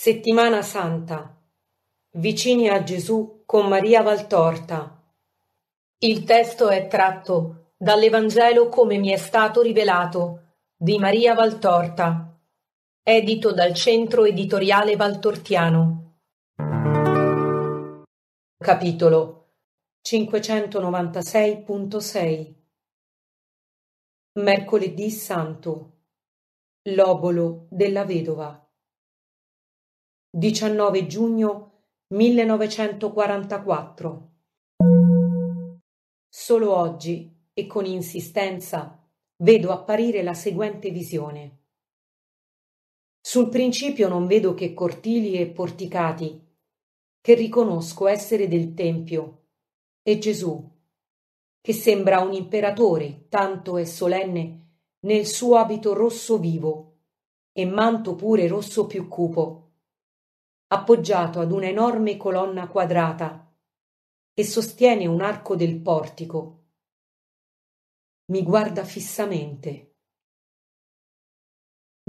Settimana Santa. Vicini a Gesù con Maria Valtorta. Il testo è tratto dall'Evangelo come mi è stato rivelato di Maria Valtorta, edito dal Centro Editoriale Valtortiano. Capitolo 596.6 Mercoledì Santo. L'obolo della vedova. 19 giugno 1944. Solo oggi, e con insistenza, vedo apparire la seguente visione. Sul principio non vedo che cortili e porticati, che riconosco essere del Tempio, e Gesù, che sembra un imperatore, tanto è solenne, nel suo abito rosso vivo, e manto pure rosso più cupo, appoggiato ad una enorme colonna quadrata che sostiene un arco del portico. Mi guarda fissamente.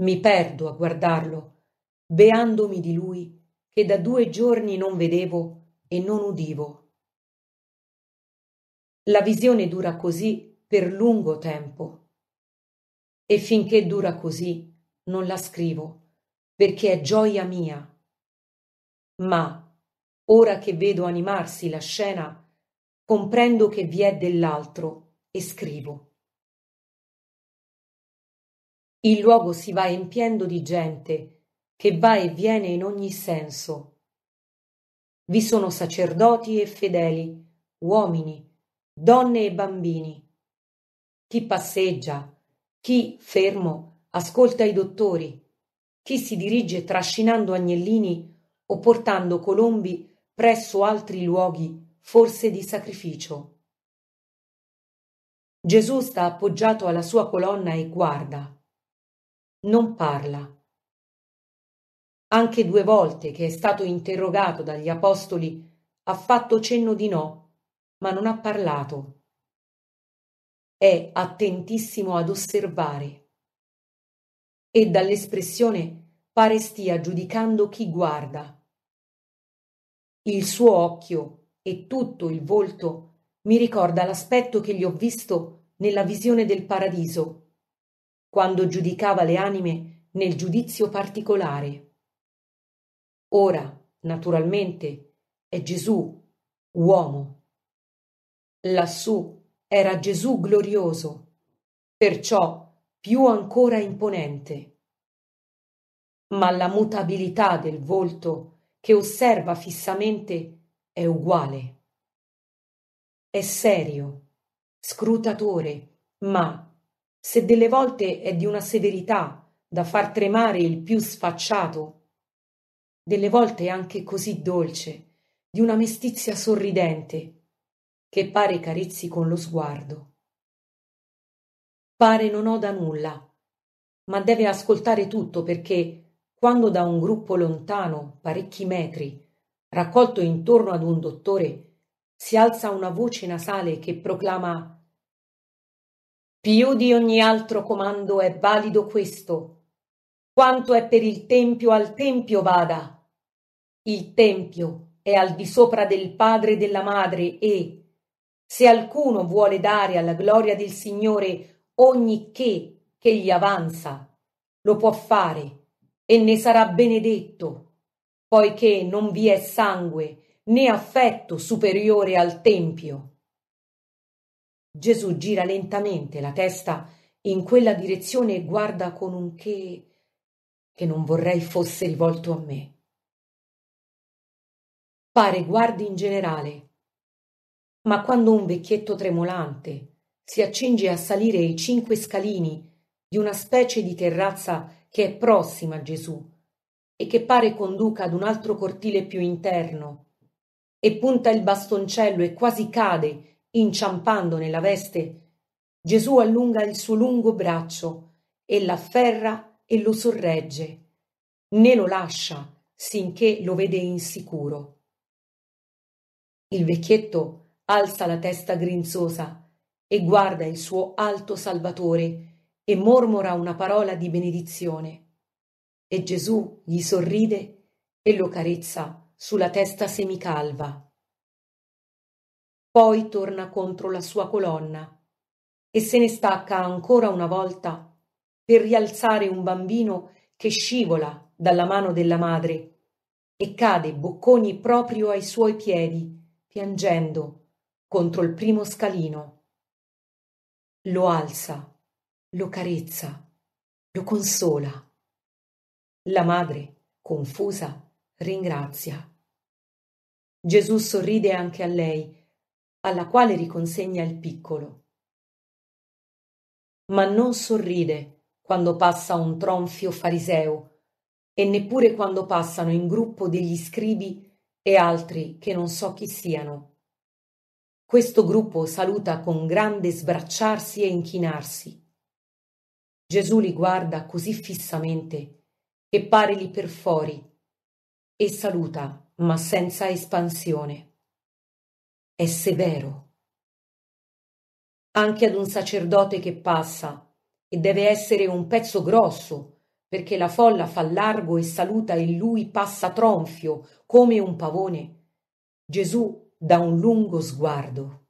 Mi perdo a guardarlo, beandomi di lui che da due giorni non vedevo e non udivo. La visione dura così per lungo tempo e finché dura così non la scrivo perché è gioia mia ma, ora che vedo animarsi la scena, comprendo che vi è dell'altro e scrivo. Il luogo si va empiendo di gente che va e viene in ogni senso. Vi sono sacerdoti e fedeli, uomini, donne e bambini. Chi passeggia, chi, fermo, ascolta i dottori, chi si dirige trascinando agnellini o portando colombi presso altri luoghi, forse di sacrificio. Gesù sta appoggiato alla sua colonna e guarda. Non parla. Anche due volte che è stato interrogato dagli apostoli ha fatto cenno di no, ma non ha parlato. È attentissimo ad osservare. E dall'espressione pare stia giudicando chi guarda il suo occhio e tutto il volto mi ricorda l'aspetto che gli ho visto nella visione del paradiso, quando giudicava le anime nel giudizio particolare. Ora, naturalmente, è Gesù, uomo. Lassù era Gesù glorioso, perciò più ancora imponente. Ma la mutabilità del volto che osserva fissamente è uguale. È serio, scrutatore, ma se delle volte è di una severità da far tremare il più sfacciato, delle volte è anche così dolce, di una mestizia sorridente, che pare carezzi con lo sguardo. Pare non oda nulla, ma deve ascoltare tutto perché quando da un gruppo lontano, parecchi metri, raccolto intorno ad un dottore, si alza una voce nasale che proclama Più di ogni altro comando è valido questo. Quanto è per il Tempio al Tempio vada. Il Tempio è al di sopra del Padre e della Madre e, se alcuno vuole dare alla gloria del Signore ogni che che gli avanza, lo può fare e ne sarà benedetto, poiché non vi è sangue né affetto superiore al Tempio. Gesù gira lentamente la testa in quella direzione e guarda con un che che non vorrei fosse rivolto a me. Pare guardi in generale, ma quando un vecchietto tremolante si accinge a salire i cinque scalini di una specie di terrazza che è prossima a Gesù e che pare conduca ad un altro cortile più interno, e punta il bastoncello e quasi cade, inciampando nella veste, Gesù allunga il suo lungo braccio e l'afferra e lo sorregge, né lo lascia sinché lo vede insicuro. Il vecchietto alza la testa grinzosa e guarda il suo alto Salvatore e mormora una parola di benedizione. E Gesù gli sorride e lo carezza sulla testa semicalva. Poi torna contro la sua colonna e se ne stacca ancora una volta per rialzare un bambino che scivola dalla mano della madre e cade bocconi proprio ai suoi piedi, piangendo contro il primo scalino. Lo alza lo carezza, lo consola. La madre, confusa, ringrazia. Gesù sorride anche a lei, alla quale riconsegna il piccolo. Ma non sorride quando passa un tronfio fariseo e neppure quando passano in gruppo degli scribi e altri che non so chi siano. Questo gruppo saluta con grande sbracciarsi e inchinarsi. Gesù li guarda così fissamente che pare li perfori e saluta ma senza espansione. È severo. Anche ad un sacerdote che passa e deve essere un pezzo grosso perché la folla fa largo e saluta e lui passa tronfio come un pavone. Gesù dà un lungo sguardo.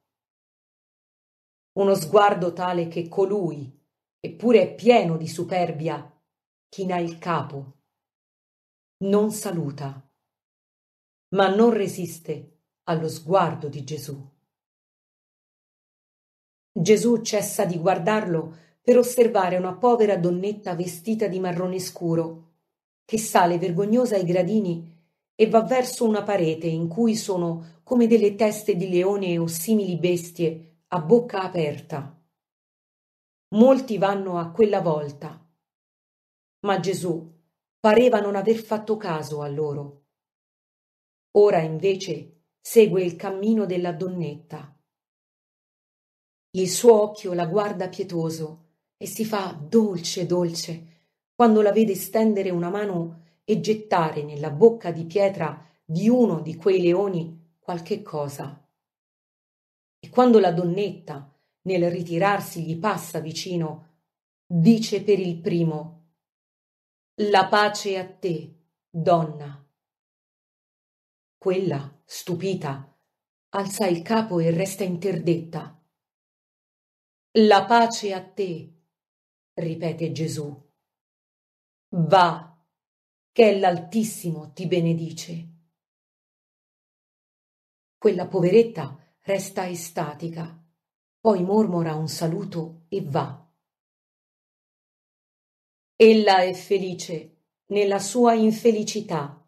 Uno sguardo tale che colui eppure è pieno di superbia, china il capo, non saluta, ma non resiste allo sguardo di Gesù. Gesù cessa di guardarlo per osservare una povera donnetta vestita di marrone scuro, che sale vergognosa ai gradini e va verso una parete in cui sono come delle teste di leone o simili bestie a bocca aperta. Molti vanno a quella volta. Ma Gesù pareva non aver fatto caso a loro. Ora invece segue il cammino della donnetta. Il suo occhio la guarda pietoso e si fa dolce dolce quando la vede stendere una mano e gettare nella bocca di pietra di uno di quei leoni qualche cosa. E quando la donnetta, nel ritirarsi gli passa vicino, dice per il primo La pace a te, donna. Quella, stupita, alza il capo e resta interdetta. La pace a te, ripete Gesù. Va, che l'Altissimo ti benedice. Quella poveretta resta estatica poi mormora un saluto e va. Ella è felice nella sua infelicità,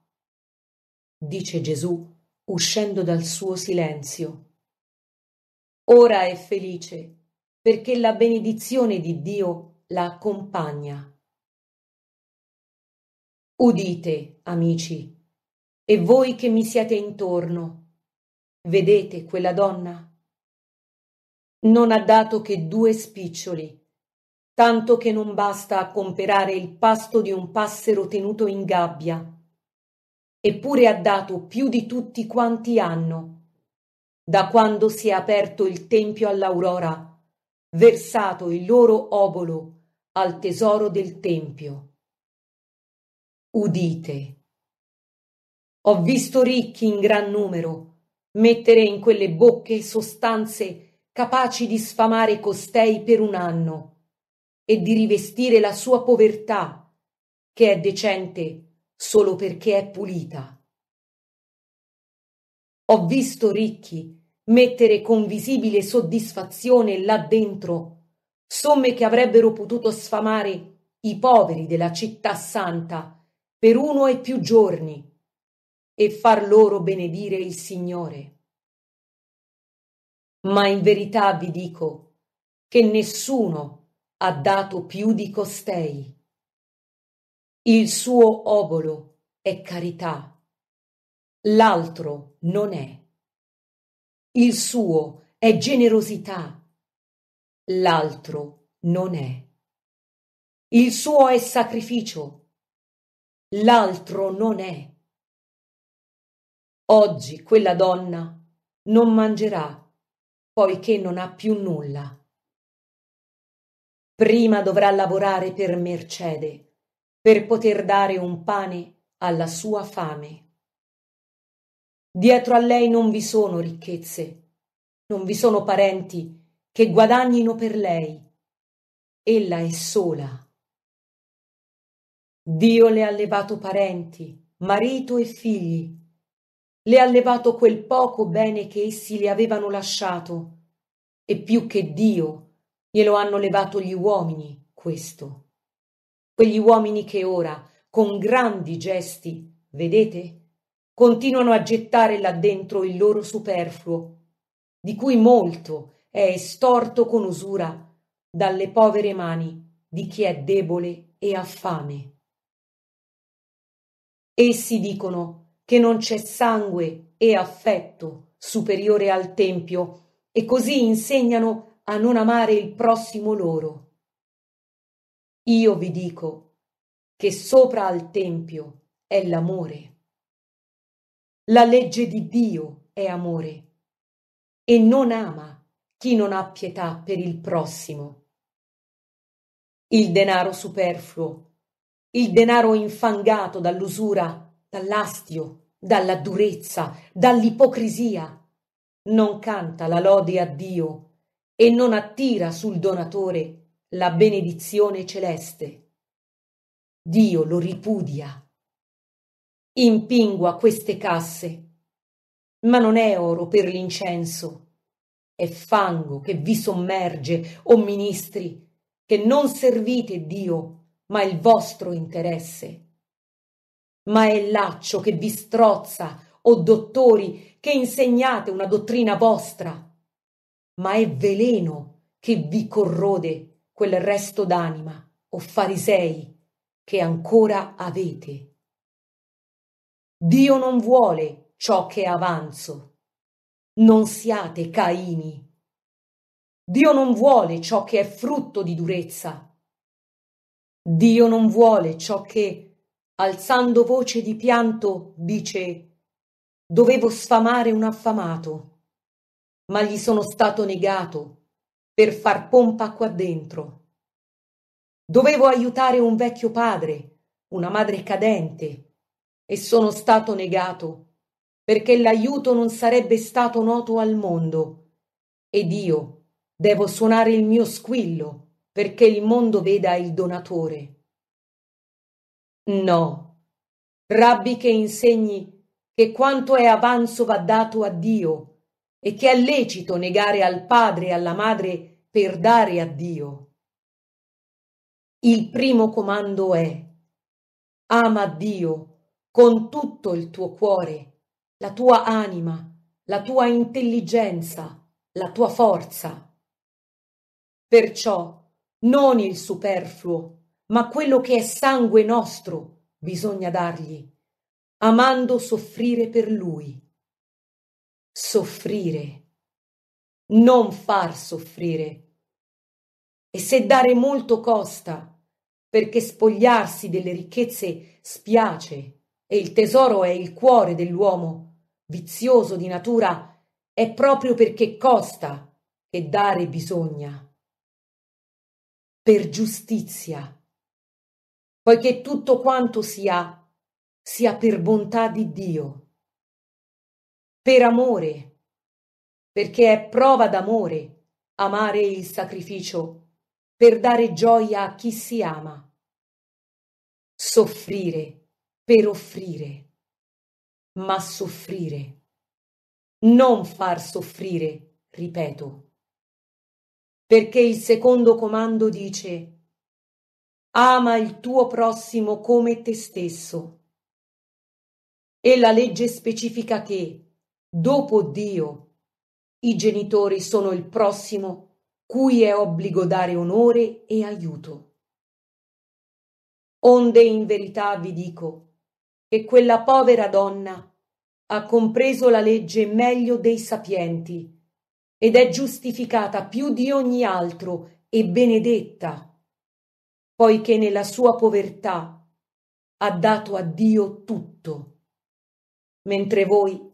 dice Gesù uscendo dal suo silenzio. Ora è felice perché la benedizione di Dio la accompagna. Udite, amici, e voi che mi siete intorno, vedete quella donna? non ha dato che due spiccioli, tanto che non basta a comperare il pasto di un passero tenuto in gabbia. Eppure ha dato più di tutti quanti hanno. Da quando si è aperto il tempio all'aurora, versato il loro obolo al tesoro del tempio. Udite. Ho visto ricchi in gran numero mettere in quelle bocche sostanze capaci di sfamare costei per un anno e di rivestire la sua povertà, che è decente solo perché è pulita. Ho visto ricchi mettere con visibile soddisfazione là dentro somme che avrebbero potuto sfamare i poveri della città santa per uno e più giorni e far loro benedire il Signore ma in verità vi dico che nessuno ha dato più di costei. Il suo obolo è carità, l'altro non è. Il suo è generosità, l'altro non è. Il suo è sacrificio, l'altro non è. Oggi quella donna non mangerà poiché non ha più nulla. Prima dovrà lavorare per Mercede, per poter dare un pane alla sua fame. Dietro a lei non vi sono ricchezze, non vi sono parenti che guadagnino per lei. Ella è sola. Dio le ha levato parenti, marito e figli, le ha levato quel poco bene che essi le avevano lasciato. E più che Dio, glielo hanno levato gli uomini, questo. Quegli uomini che ora, con grandi gesti, vedete, continuano a gettare là dentro il loro superfluo, di cui molto è estorto con usura dalle povere mani di chi è debole e affame. Essi dicono che non c'è sangue e affetto superiore al Tempio e così insegnano a non amare il prossimo loro. Io vi dico che sopra al Tempio è l'amore. La legge di Dio è amore e non ama chi non ha pietà per il prossimo. Il denaro superfluo, il denaro infangato dall'usura dall'astio, dalla durezza, dall'ipocrisia. Non canta la lode a Dio e non attira sul donatore la benedizione celeste. Dio lo ripudia. Impingua queste casse, ma non è oro per l'incenso, è fango che vi sommerge, o ministri, che non servite Dio, ma il vostro interesse ma è laccio che vi strozza, o dottori che insegnate una dottrina vostra, ma è veleno che vi corrode quel resto d'anima, o farisei, che ancora avete. Dio non vuole ciò che avanzo. Non siate caini. Dio non vuole ciò che è frutto di durezza. Dio non vuole ciò che alzando voce di pianto, dice Dovevo sfamare un affamato, ma gli sono stato negato per far pompa qua dentro. Dovevo aiutare un vecchio padre, una madre cadente, e sono stato negato perché l'aiuto non sarebbe stato noto al mondo. Ed io devo suonare il mio squillo perché il mondo veda il donatore. No. Rabbi che insegni che quanto è avanzo va dato a Dio e che è lecito negare al padre e alla madre per dare a Dio. Il primo comando è ama Dio con tutto il tuo cuore, la tua anima, la tua intelligenza, la tua forza. Perciò non il superfluo, ma quello che è sangue nostro bisogna dargli, amando soffrire per lui. Soffrire, non far soffrire. E se dare molto costa, perché spogliarsi delle ricchezze spiace e il tesoro è il cuore dell'uomo, vizioso di natura, è proprio perché costa che dare bisogna. Per giustizia poiché tutto quanto si ha sia per bontà di Dio, per amore, perché è prova d'amore amare il sacrificio per dare gioia a chi si ama, soffrire per offrire, ma soffrire, non far soffrire, ripeto, perché il secondo comando dice Ama il tuo prossimo come te stesso. E la legge specifica che, dopo Dio, i genitori sono il prossimo cui è obbligo dare onore e aiuto. Onde in verità vi dico che quella povera donna ha compreso la legge meglio dei sapienti ed è giustificata più di ogni altro e benedetta poiché nella sua povertà ha dato a Dio tutto, mentre voi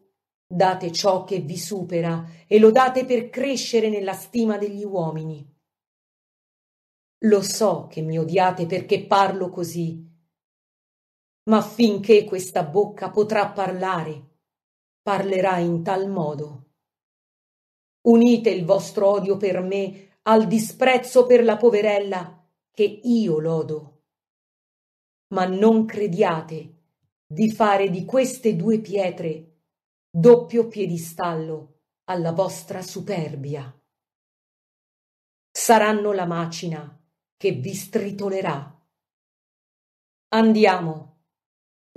date ciò che vi supera e lo date per crescere nella stima degli uomini. Lo so che mi odiate perché parlo così, ma finché questa bocca potrà parlare, parlerà in tal modo. Unite il vostro odio per me al disprezzo per la poverella che io lodo. Ma non crediate di fare di queste due pietre doppio piedistallo alla vostra superbia. Saranno la macina che vi stritolerà. Andiamo,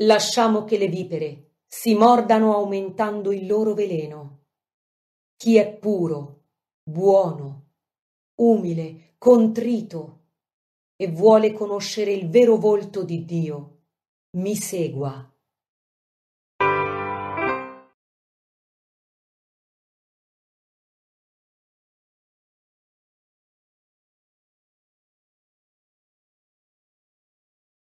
lasciamo che le vipere si mordano aumentando il loro veleno. Chi è puro, buono, umile, contrito, e vuole conoscere il vero volto di Dio, mi segua.